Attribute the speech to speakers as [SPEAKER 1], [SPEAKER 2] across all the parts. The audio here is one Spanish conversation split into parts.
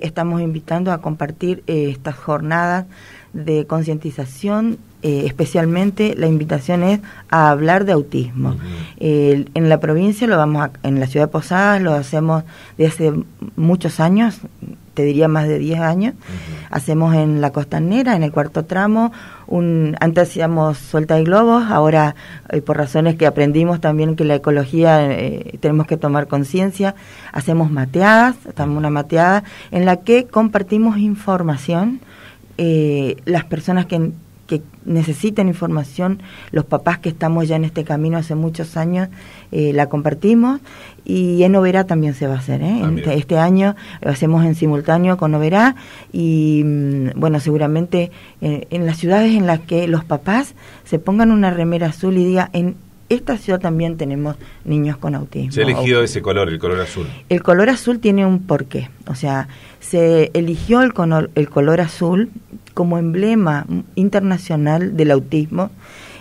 [SPEAKER 1] Estamos invitando a compartir eh, estas jornadas de concientización eh, especialmente la invitación es a hablar de autismo. en la provincia lo vamos a, en la ciudad de Posadas lo hacemos desde hace muchos años, te diría más de 10 años. Hacemos en la costanera, en el cuarto tramo, un, antes hacíamos suelta de globos, ahora eh, por razones que aprendimos también que la ecología eh, tenemos que tomar conciencia, hacemos mateadas, estamos una mateada en la que compartimos información. las personas que que necesiten información, los papás que estamos ya en este camino hace muchos años, eh, la compartimos y en Oberá también se va a hacer. ¿eh? Ah, este, año lo hacemos en simultáneo con Oberá y, mm, bueno, seguramente eh, en, las ciudades en las que los papás se pongan una remera azul y diga en esta ciudad también tenemos niños con autismo. Se ha elegido
[SPEAKER 2] ese color, el color azul.
[SPEAKER 1] El color azul tiene un porqué. O sea, se eligió el, color, azul como emblema internacional del autismo.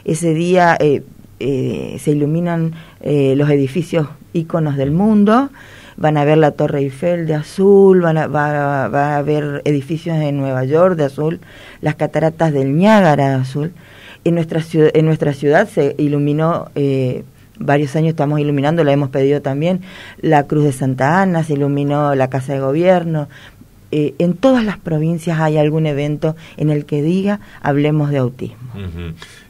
[SPEAKER 1] Ese día eh, eh, se iluminan eh, los edificios íconos del mundo van a ver la Torre Eiffel de azul, van a, va, a ver edificios en Nueva York de azul, las cataratas del Niágara de azul. En nuestra ciudad, en nuestra ciudad se iluminó... Eh, varios años estamos iluminando, la hemos pedido también, la Cruz de Santa Ana, se iluminó la Casa de Gobierno. Eh, en todas las provincias hay algún evento en el que diga hablemos de autismo.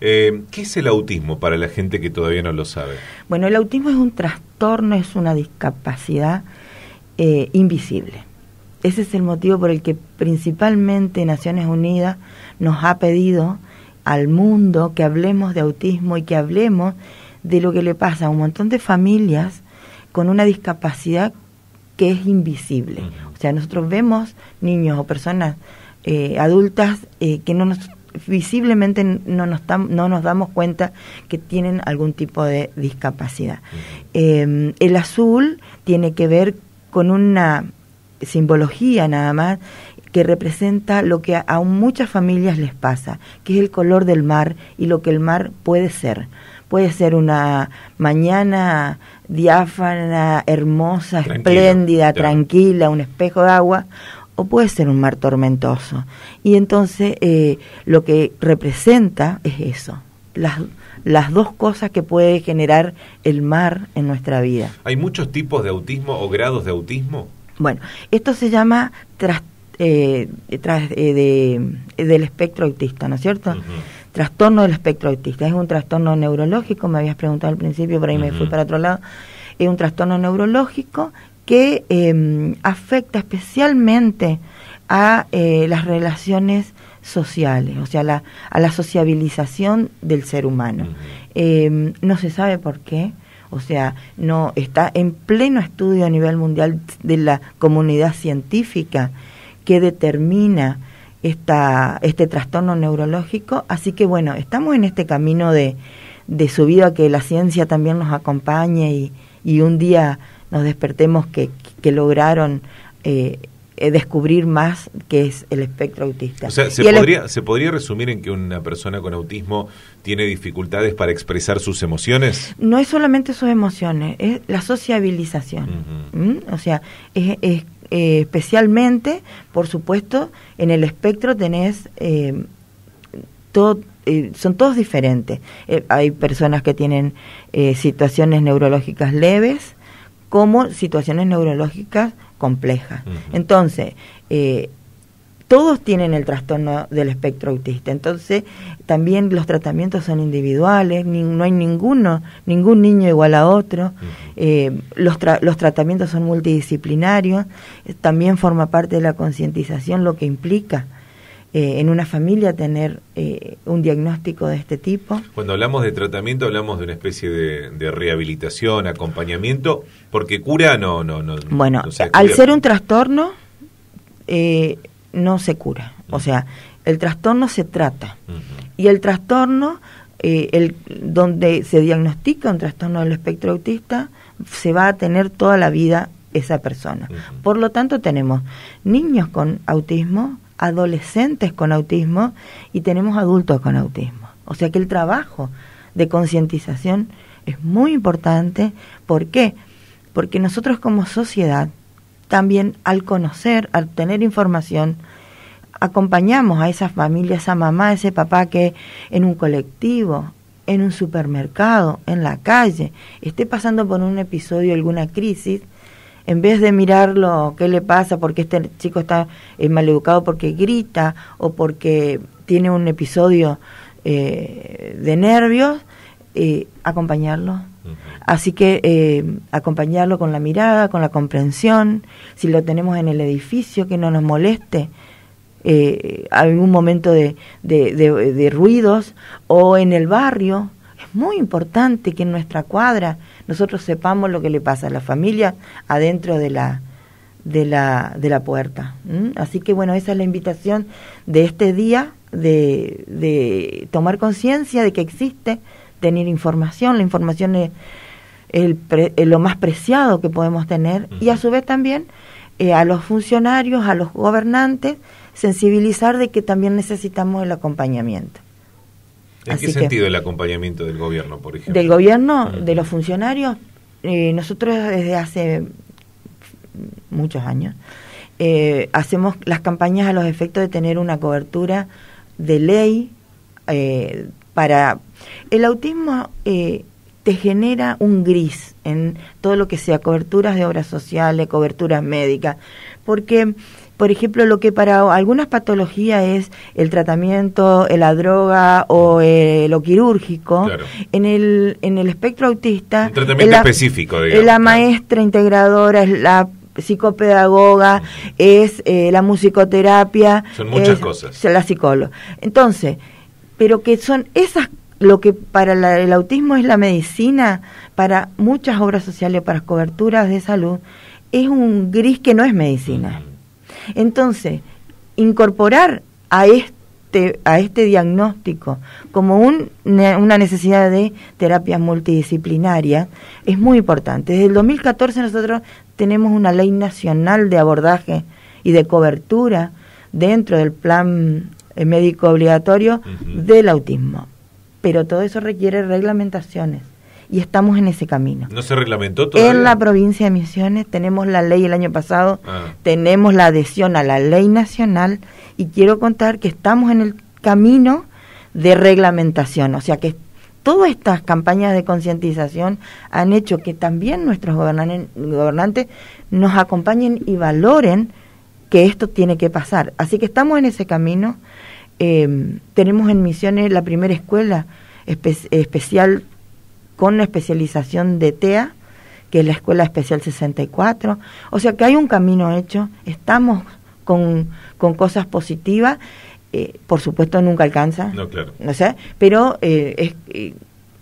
[SPEAKER 2] Eh, ¿Qué es el autismo para la gente que todavía no lo sabe?
[SPEAKER 1] Bueno, el autismo es un trastorno, es una discapacidad invisible. Ese es el motivo por el que principalmente Naciones Unidas nos ha pedido al mundo, que hablemos de autismo y que hablemos de lo que le pasa a un montón de familias con una discapacidad que es invisible. O sea, nosotros vemos niños o personas eh, adultas eh, que no nos visiblemente no nos, no nos damos cuenta que tienen algún tipo de discapacidad. Em, el azul tiene que ver con una simbología nada más que representa lo que a, muchas familias les pasa, que es el color del mar y lo que el mar puede ser. Puede ser una mañana diáfana, hermosa, espléndida, tranquila, un espejo de agua, o puede ser un mar tormentoso. Y entonces eh, lo que representa es eso, las, las dos cosas que puede generar el mar en nuestra vida.
[SPEAKER 2] ¿Hay muchos tipos de autismo o grados de autismo?
[SPEAKER 1] Bueno, esto se llama trastorno eh, tras, eh, de, eh, del espectro autista, ¿no es cierto? Trastorno del espectro autista. Es un trastorno neurológico, me habías preguntado al principio, pero ahí me fui para otro lado. Es un trastorno neurológico que eh, afecta especialmente a eh, las relaciones sociales, o sea, la, a la sociabilización del ser humano. Em, no se sabe por qué, o sea, no está en pleno estudio a nivel mundial de la comunidad científica que determina esta, este trastorno neurológico. Así que bueno, estamos en este camino de, de subida que la ciencia también nos acompañe y, un día nos despertemos que, lograron eh, eh, descubrir más que es el espectro autista. O sea, ¿se podría,
[SPEAKER 2] ¿se podría resumir en que una persona con autismo tiene dificultades para expresar sus emociones?
[SPEAKER 1] No es solamente sus emociones, es la sociabilización. ¿Mm? O sea, es eh, especialmente, por supuesto, en el espectro tenés eh, eh, son todos diferentes. hay personas que tienen situaciones neurológicas leves como situaciones neurológicas complejas todos tienen el trastorno del espectro autista. Entonces, también los tratamientos son individuales, no hay ninguno, ningún niño igual a otro. Eh, los, tratamientos son multidisciplinarios, eh, también forma parte de la concientización lo que implica. Eh, en una familia tener un diagnóstico de este tipo.
[SPEAKER 2] Cuando hablamos de tratamiento hablamos de una especie de, rehabilitación, acompañamiento, porque cura no, no, no. Bueno, al ser
[SPEAKER 1] un trastorno, no se cura. O sea, el trastorno se trata. Y el trastorno, eh, el, donde se diagnostica un trastorno del espectro autista, se va a tener toda la vida esa persona. Por lo tanto, tenemos niños con autismo, adolescentes con autismo y tenemos adultos con autismo. O sea que el trabajo de concientización es muy importante. ¿Por qué? Porque nosotros como sociedad también al conocer, al tener información, acompañamos a esa familia, a esa mamá, a ese papá que en un colectivo, en un supermercado, en la calle, esté pasando por un episodio, alguna crisis, en vez de mirarlo, qué le pasa, porque este chico está mal eh, maleducado porque grita o porque tiene un episodio eh, de nervios, eh, acompañarlo, Así que eh, acompañarlo con la mirada, con la comprensión, si lo tenemos en el edificio, que no nos moleste eh, algún momento de, ruidos, o en el barrio. Es muy importante que en nuestra cuadra nosotros sepamos lo que le pasa a la familia adentro de la, de la, de la puerta. Así que bueno, esa es la invitación de este día de, de tomar conciencia de que existe tener información, la información es, lo más preciado que podemos tener y a su vez también eh, a los funcionarios, a los gobernantes, sensibilizar de que también necesitamos el acompañamiento.
[SPEAKER 2] ¿En qué sentido el acompañamiento del gobierno, por ejemplo? Del
[SPEAKER 1] gobierno, de los funcionarios, eh, nosotros desde hace muchos años eh, hacemos las campañas a los efectos de tener una cobertura de ley eh, para... El autismo eh, te genera un gris en todo lo que sea coberturas de obras sociales, coberturas médicas, porque por ejemplo, lo que para algunas patologías es el tratamiento, eh, la droga o eh, lo quirúrgico, en, el, en el espectro autista... tratamiento
[SPEAKER 2] específico, digamos. la
[SPEAKER 1] maestra integradora, es la psicopedagoga, es la musicoterapia. Son muchas es, cosas. La psicóloga. Entonces, pero que son esas lo que para el autismo es la medicina, para muchas obras sociales, para coberturas de salud, es un gris que no es medicina. Entonces, incorporar a este, a este diagnóstico como una necesidad de terapia multidisciplinaria es muy importante. Desde el 2014 nosotros tenemos una ley nacional de abordaje y de cobertura dentro del plan el médico obligatorio del autismo. Pero todo eso requiere reglamentaciones y estamos en ese camino.
[SPEAKER 2] ¿No se reglamentó todo? En la
[SPEAKER 1] provincia de Misiones tenemos la ley el año pasado, ah. tenemos la adhesión a la ley nacional y quiero contar que estamos en el camino de reglamentación, o sea que todas estas campañas de concientización han hecho que también nuestros gobernantes nos acompañen y valoren que esto tiene que pasar. Así que estamos en ese camino. Em, tenemos en Misiones la primera escuela especial con especialización de TEA, que es la Escuela Especial 64. O sea que hay un camino hecho, estamos con, cosas positivas. Eh, por supuesto, nunca alcanza. No, claro. No sé, pero eh, eh,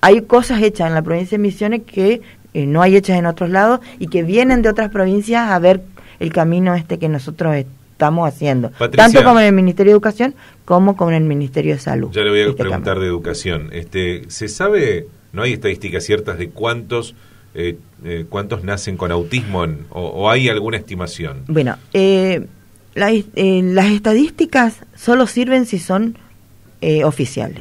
[SPEAKER 1] hay cosas hechas en la provincia de Misiones que no hay hechas en otros lados y que vienen de otras provincias a ver el camino este que nosotros estamos haciendo, tanto como en el Ministerio de Educación como con el Ministerio de Salud.
[SPEAKER 2] Ya le voy a preguntar de educación. Este, ¿Se sabe, no hay estadísticas ciertas de cuántos... Eh, eh, cuántos nacen con autismo o, hay alguna estimación?
[SPEAKER 1] Bueno, eh, las estadísticas solo sirven si son oficiales.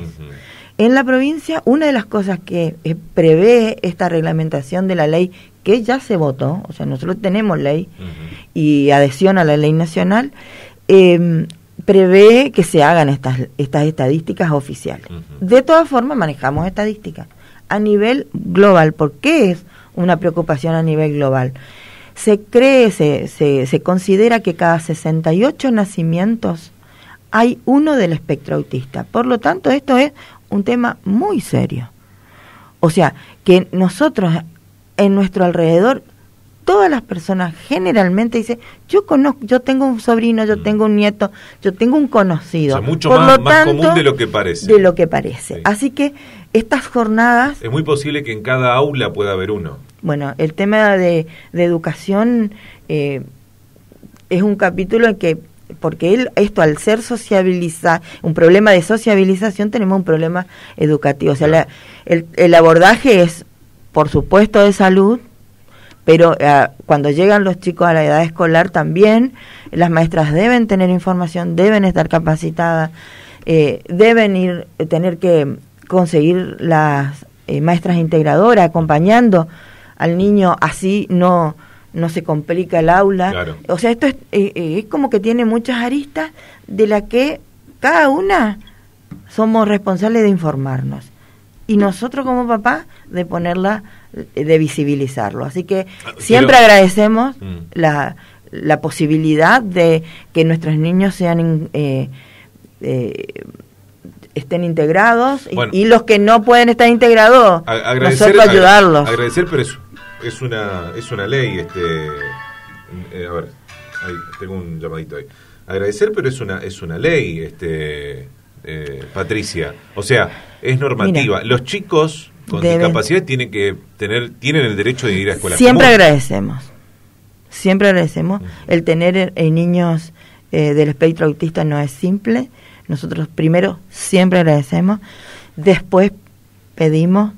[SPEAKER 1] En la provincia, una de las cosas que eh, prevé esta reglamentación de la ley que ya se votó, o sea, nosotros tenemos ley y adhesión a la ley nacional, em, prevé que se hagan estas, estas estadísticas oficiales. De todas formas, manejamos estadísticas a nivel global. ¿Por qué es una preocupación a nivel global? Se cree, se, se considera que cada 68 nacimientos hay uno del espectro autista. Por lo tanto, esto es un tema muy serio. O sea, que nosotros en nuestro alrededor, todas las personas generalmente dicen, yo conozco, yo tengo un sobrino, yo mm. tengo un nieto, yo tengo un conocido. O mucho más, común de lo que parece. De lo que parece. Así que estas jornadas...
[SPEAKER 2] Es muy posible que en cada aula pueda haber uno.
[SPEAKER 1] Bueno, el tema de, educación eh, es un capítulo en que porque él, esto al ser sociabiliza, un problema de sociabilización, tenemos un problema educativo. O sea, el, el, abordaje es, por supuesto, de salud, pero ah, cuando llegan los chicos a la edad escolar también, las maestras deben tener información, deben estar capacitadas, eh, deben ir, tener que conseguir las eh, maestras integradoras acompañando al niño, así no no se complica el aula. O sea, esto es, eh, eh, es como que tiene muchas aristas de las que cada una somos responsables de informarnos. Y nosotros como papá de ponerla, eh, de visibilizarlo. Así que ah, siempre agradecemos mm. la, la, posibilidad de que nuestros niños sean estén integrados y, los que no pueden estar integrados, nosotros ayudarlos. Agradecer,
[SPEAKER 2] pero es una es una ley este eh, a ver tengo un llamadito ahí agradecer pero es una es una ley este eh, Patricia o sea es normativa los chicos con discapacidad tienen que tener tienen el derecho de ir a escuela siempre agradecemos
[SPEAKER 1] siempre agradecemos el tener eh, niños del espectro autista no es simple nosotros primero siempre agradecemos después pedimos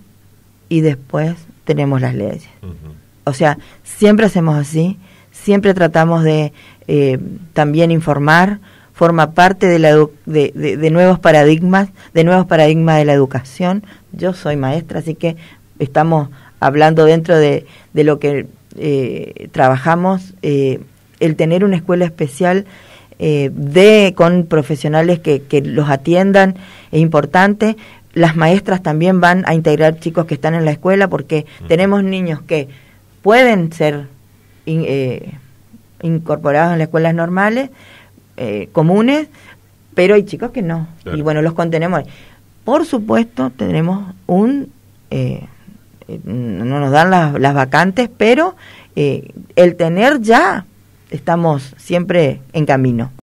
[SPEAKER 1] y después tenemos las leyes. O sea, siempre hacemos así, siempre tratamos de eh, también informar, forma parte de, la de, nuevos paradigmas, de nuevos paradigmas de la educación. Yo soy maestra, así que estamos hablando dentro de, de lo que eh, trabajamos, eh, el tener una escuela especial de con profesionales que, que, los atiendan es importante las maestras también van a integrar chicos que están en la escuela porque tenemos niños que pueden ser eh, incorporados en las escuelas normales, eh, comunes, pero hay chicos que no. Y bueno, los contenemos. Por supuesto, tenemos un... Eh, no nos dan las vacantes, pero el tener ya estamos siempre en camino.